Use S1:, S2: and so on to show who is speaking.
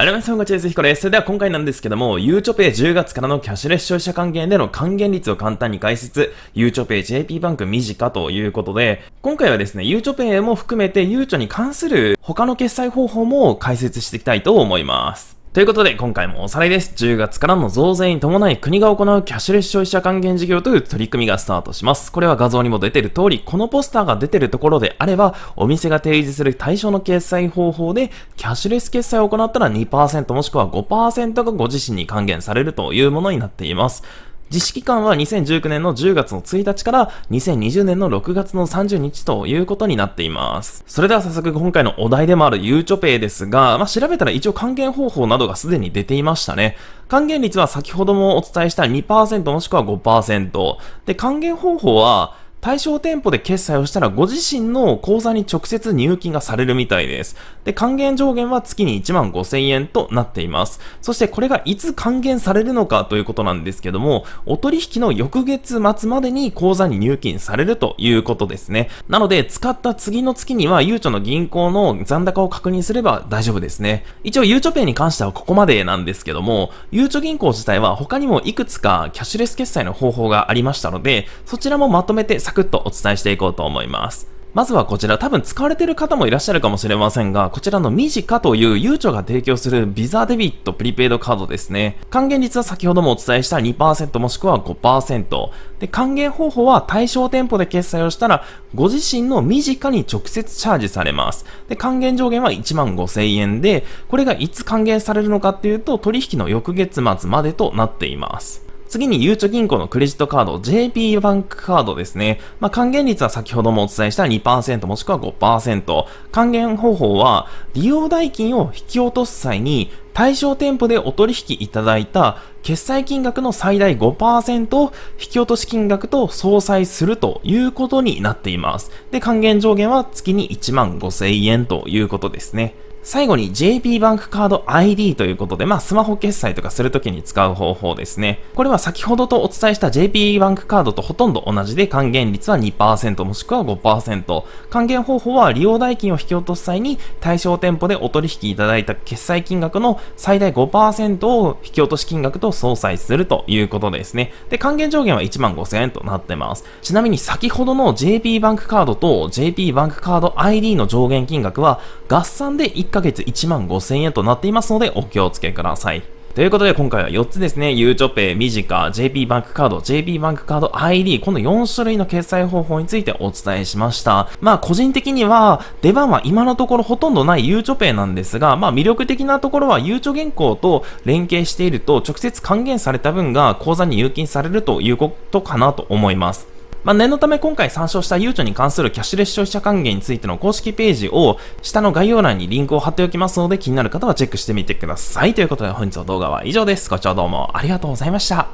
S1: ありがとうございます。こちらです。です。それでは今回なんですけども、ゆうちょペイ10月からのキャッシュレス消費者還元での還元率を簡単に解説、ゆうちょペイ JP バンク身近ということで、今回はですね、ゆうちょペイも含めてゆうちょに関する他の決済方法も解説していきたいと思います。ということで、今回もおさらいです。10月からの増税に伴い、国が行うキャッシュレス消費者還元事業という取り組みがスタートします。これは画像にも出てる通り、このポスターが出てるところであれば、お店が提示する対象の決済方法で、キャッシュレス決済を行ったら2%もしくは5%がご自身に還元されるというものになっています。実施期間は2019年の10月の1日から2020年の6月の30日ということになっています。それでは早速今回のお題でもあるゆうちょペイですが、まあ、調べたら一応還元方法などがすでに出ていましたね。還元率は先ほどもお伝えした2%もしくは5%。で、還元方法は、対象店舗で決済をしたらご自身の口座に直接入金がされるみたいです。で、還元上限は月に1万5千円となっています。そしてこれがいつ還元されるのかということなんですけども、お取引の翌月末までに口座に入金されるということですね。なので、使った次の月には、ゆうちょの銀行の残高を確認すれば大丈夫ですね。一応、ゆうちょペイに関してはここまでなんですけども、ゆうちょ銀行自体は他にもいくつかキャッシュレス決済の方法がありましたので、そちらもまとめてサクッとお伝えしていこうと思います。まずはこちら、多分使われている方もいらっしゃるかもしれませんが、こちらのミジカというゆうちょが提供するビザデビットプリペイドカードですね。還元率は先ほどもお伝えした2%もしくは5%。で、還元方法は対象店舗で決済をしたら、ご自身のミジカに直接チャージされます。で、還元上限は1万5000円で、これがいつ還元されるのかっていうと、取引の翌月末までとなっています。次にゆうちょ銀行のクレジットカード、JP バンクカードですね。まあ、還元率は先ほどもお伝えした2%もしくは5%。還元方法は、利用代金を引き落とす際に、対象店舗でお取引いただいた決済金額の最大5%を引き落とし金額と相殺するということになっています。で、還元上限は月に1万5000円ということですね。最後に JP バンクカード ID ということで、まあスマホ決済とかするときに使う方法ですね。これは先ほどとお伝えした JP バンクカードとほとんど同じで還元率は2%もしくは5%。還元方法は利用代金を引き落とす際に対象店舗でお取引いただいた決済金額の最大5%を引き落とし金額と相殺するということですね。で、還元上限は1万5000円となってます。ちなみに先ほどの JP バンクカードと JP バンクカード ID の上限金額は合算で1ヶ月1万5000円となっていますのでお気をつけください。ということで、今回は4つですね、ゆうちょぺ a y じか、JP バンクカード、JP バンクカード ID、この4種類の決済方法についてお伝えしました。まあ、個人的には、出番は今のところほとんどないゆうちょぺ y なんですが、まあ、魅力的なところは、ゆうちょ銀行と連携していると、直接還元された分が口座に入金されるということかなと思います。まあ、念のため今回参照したゆうちょに関するキャッシュレス消費者還元についての公式ページを下の概要欄にリンクを貼っておきますので気になる方はチェックしてみてください。ということで本日の動画は以上です。ご視聴どうもありがとうございました。